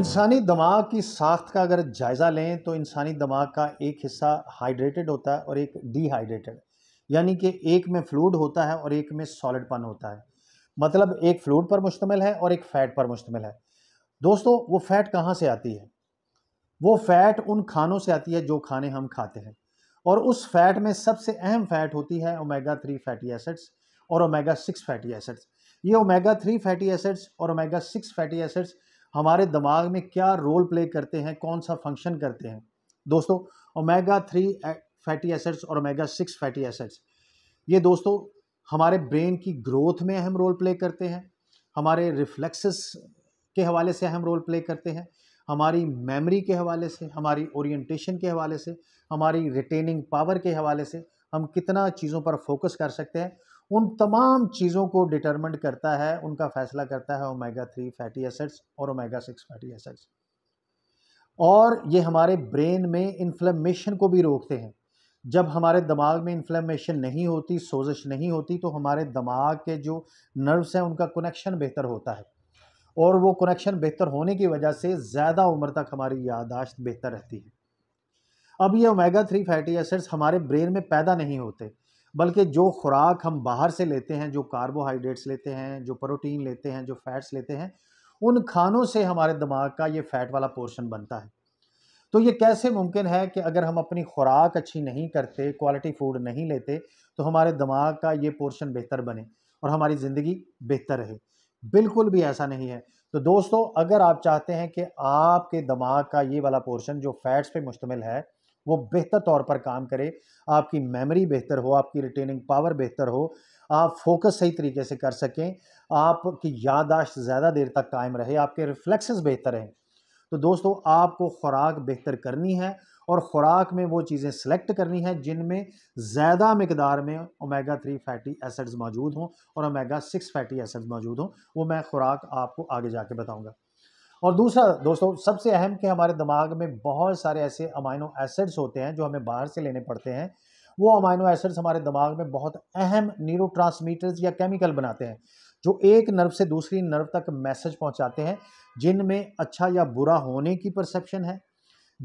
इंसानी दिमाग की साख्त का अगर जायज़ा लें तो इंसानी दिमाग का एक हिस्सा हाइड्रेटेड होता है और एक डिहाइड्रेटेड यानी कि एक में फ्लूड होता है और एक में सॉलिड पन होता है मतलब एक फ्लूड पर मुश्तमिल है और एक फ़ैट पर मुश्तमिल है दोस्तों वो फ़ैट कहाँ से आती है वो फ़ैट उन खानों से आती है जो खाने हम खाते हैं और उस फ़ैट में सबसे अहम फ़ैट होती है ओमेगा थ्री फैटी एसिड्स और ओमेगा सिक्स फैटी एसिड्स ये ओमेगा थ्री फैटी एसिड्स और ओमेगा सिक्स फैटी एसिड्स हमारे दिमाग में क्या रोल प्ले करते हैं कौन सा फंक्शन करते हैं दोस्तों ओमेगा थ्री फैटी एसिड्स और ओमेगा सिक्स फैटी एसिड्स ये दोस्तों हमारे ब्रेन की ग्रोथ में अहम रोल प्ले करते हैं हमारे रिफ्लेक्सेस के हवाले से अहम रोल प्ले करते हैं हमारी मेमोरी के हवाले से हमारी ओरिएंटेशन के हवाले से हमारी रिटेनिंग पावर के हवाले से हम कितना चीज़ों पर फोकस कर सकते हैं उन तमाम चीज़ों को डिटरमेंट करता है उनका फैसला करता है ओमेगा थ्री फैटी एसिड्स और ओमेगा सिक्स फैटी एसिड्स और ये हमारे ब्रेन में इन्फ्लेमेशन को भी रोकते हैं जब हमारे दिमाग में इन्फ्लेमेशन नहीं होती सोजिश नहीं होती तो हमारे दिमाग के जो नर्व्स हैं उनका कनेक्शन बेहतर होता है और वो कनेक्शन बेहतर होने की वजह से ज़्यादा उम्र तक हमारी यादाश्त बेहतर रहती है अब ये ओमेगा थ्री फैटी एसिड्स हमारे ब्रेन में पैदा नहीं होते बल्कि जो खुराक हम बाहर से लेते हैं जो कार्बोहाइड्रेट्स लेते हैं जो प्रोटीन लेते हैं जो फैट्स लेते हैं उन खानों से हमारे दिमाग का ये फ़ैट वाला पोर्शन बनता है तो ये कैसे मुमकिन है कि अगर हम अपनी खुराक अच्छी नहीं करते क्वालिटी फूड नहीं लेते तो हमारे दिमाग का ये पोर्शन बेहतर बने और हमारी ज़िंदगी बेहतर रहे बिल्कुल भी ऐसा नहीं है तो दोस्तों अगर आप चाहते हैं कि आपके दिमाग का ये वाला पोर्शन जो फैट्स पे मुश्तमिल है वो बेहतर तौर पर काम करे आपकी मेमोरी बेहतर हो आपकी रिटेनिंग पावर बेहतर हो आप फोकस सही तरीके से कर सकें आपकी याददाश्त ज़्यादा देर तक कायम रहे आपके रिफ्लेक्सेस बेहतर रहें तो दोस्तों आपको ख़ुराक बेहतर करनी है और ख़ुराक में वो चीज़ें सेलेक्ट करनी है जिनमें ज़्यादा मकदार में ओमेगा थ्री फैटी एसिड्स मौजूद हों और ओमेगा सिक्स फैटी एसिड्स मौजूद हों वो मैं ख़ुराक आपको आगे जाके बताऊँगा और दूसरा दोस्तों सबसे अहम कि हमारे दिमाग में बहुत सारे ऐसे अमाइनो एसिड्स होते हैं जो हमें बाहर से लेने पड़ते हैं वो अमाइनो एसिड्स हमारे दिमाग में बहुत अहम न्यूरो या केमिकल बनाते हैं जो एक नर्व से दूसरी नर्व तक मैसेज पहुंचाते हैं जिनमें अच्छा या बुरा होने की परसेप्शन है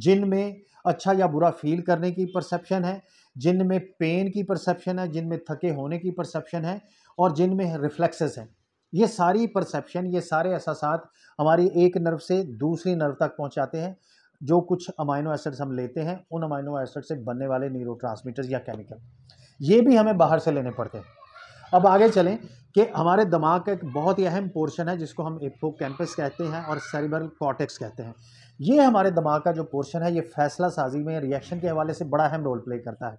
जिनमें अच्छा या बुरा फील करने की परसेप्शन है जिनमें पेन की परसेप्शन है जिनमें थके होने की परसेप्शन है और जिनमें रिफ्लेक्सेस हैं ये सारी परसेप्शन ये सारे एहसास हमारी एक नर्व से दूसरी नर्व तक पहुँचाते हैं जो कुछ अमाइनो एसिड्स हम लेते हैं उन अमाइनो एसिड से बनने वाले न्यूरो या केमिकल ये भी हमें बाहर से लेने पड़ते हैं अब आगे चलें कि हमारे दिमाग का एक बहुत ही अहम पोर्शन है जिसको हम एपो कैंपस कहते हैं और सेरिब्रल कॉटेक्स कहते हैं ये हमारे दिमाग का जो पोर्शन है ये फैसला साजी में रिएक्शन के हवाले से बड़ा अहम रोल प्ले करता है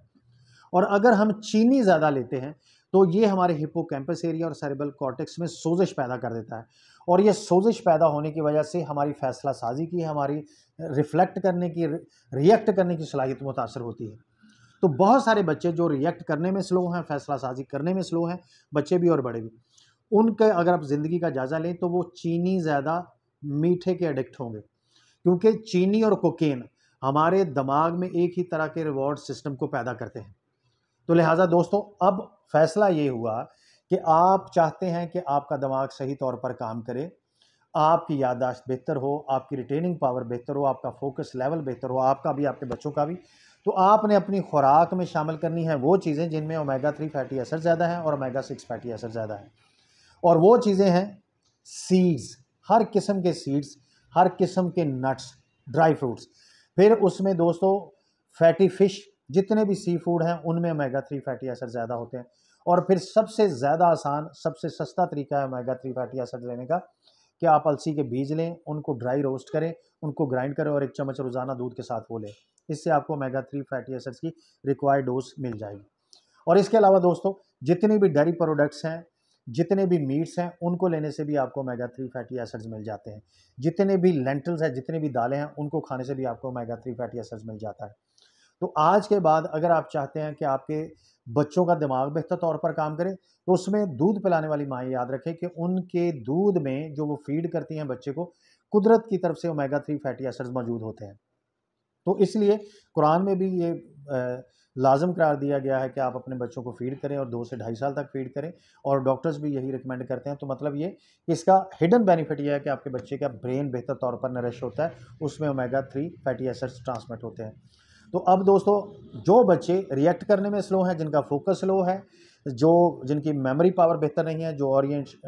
और अगर हम चीनी ज़्यादा लेते हैं तो ये हमारे हिपोकैम्पस एरिया और सेरेबल कॉर्टेक्स में सोजिश पैदा कर देता है और ये सोजिश पैदा होने की वजह से हमारी फैसला साजी की हमारी रिफ्लेक्ट करने की रिएक्ट करने की सलाहियत मुतासर होती है तो बहुत सारे बच्चे जो रिएक्ट करने में स्लो हैं फैसला साजी करने में स्लो हैं बच्चे भी और बड़े भी उनके अगर आप ज़िंदगी का जायज़ा लें तो वो चीनी ज़्यादा मीठे के एडिक्ट होंगे क्योंकि चीनी और कोकेन हमारे दिमाग में एक ही तरह के रिवॉर्ड सिस्टम को पैदा करते हैं तो लिहाजा दोस्तों अब फैसला ये हुआ कि आप चाहते हैं कि आपका दिमाग सही तौर पर काम करे आपकी याददाश्त बेहतर हो आपकी रिटेनिंग पावर बेहतर हो आपका फोकस लेवल बेहतर हो आपका भी आपके बच्चों का भी तो आपने अपनी खुराक में शामिल करनी है वो चीज़ें जिनमें ओमेगा थ्री फैटी असर ज़्यादा है और ओमेगा सिक्स फैटी असर ज़्यादा है और वो चीज़ें हैं सीड्स हर किस्म के सीड्स हर किस्म के नट्स ड्राई फ्रूट्स फिर उसमें दोस्तों फैटी फ़िश जितने भी सी फूड हैं उनमें ओमेगा थ्री फैटी एसिड ज़्यादा होते हैं और फिर सबसे ज़्यादा आसान सबसे सस्ता तरीका है ओमेगा थ्री फैटी एसिड लेने का कि आप अलसी के बीज लें उनको ड्राई रोस्ट करें उनको ग्राइंड करें और एक चम्मच रोज़ाना दूध के साथ वो लें इससे आपको ओमेगा थ्री फैटी एसिड्स की रिक्वायर्ड डोज मिल जाएगी और इसके अलावा दोस्तों जितनी भी डेयरी प्रोडक्ट्स हैं जितने भी मीट्स हैं उनको लेने से भी आपको ओमेगा थ्री फैटी एसिड्स मिल जाते हैं जितने भी लेंटल्स हैं जितने भी दालें हैं उनको खाने से भी आपको ओमेगा थ्री फैटी एसिड्स मिल जाता है तो आज के बाद अगर आप चाहते हैं कि आपके बच्चों का दिमाग बेहतर तौर पर काम करे तो उसमें दूध पिलाने वाली माएँ याद रखें कि उनके दूध में जो वो फीड करती हैं बच्चे को कुदरत की तरफ से ओमेगा थ्री फैटी एसिड्स मौजूद होते हैं तो इसलिए कुरान में भी ये लाजम करार दिया गया है कि आप अपने बच्चों को फीड करें और दो से ढाई साल तक फीड करें और डॉक्टर्स भी यही रिकमेंड करते हैं तो मतलब ये कि इसका हिडन बेनिफिट ये है कि आपके बच्चे का ब्रेन बेहतर तौर पर नरिश होता है उसमें omega three fatty acids transmit होते हैं तो अब दोस्तों जो बच्चे रिएक्ट करने में स्लो हैं जिनका फोकस स्लो है जो जिनकी मेमोरी पावर बेहतर नहीं है जो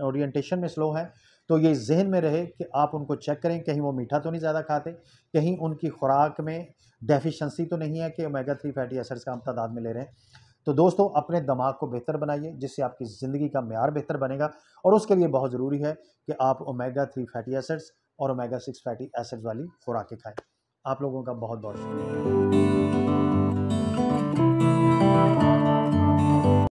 ओरिएंटेशन में स्लो है तो ये जहन में रहे कि आप उनको चेक करें कहीं वो मीठा तो नहीं ज़्यादा खाते कहीं उनकी खुराक में डेफिशंसी तो नहीं है कि ओमेगा थ्री फैटी एसड्स का हम तादाद में ले रहे हैं तो दोस्तों अपने दिमाग को बेहतर बनाइए जिससे आपकी ज़िंदगी का मैार बेहतर बनेगा और उसके लिए बहुत ज़रूरी है कि आप ओमेगा थ्री फैटी एसिड्स और ओमेगा सिक्स फैटी एसड्स वाली खुराकें खाएँ आप लोगों का बहुत बहुत शुक्रिया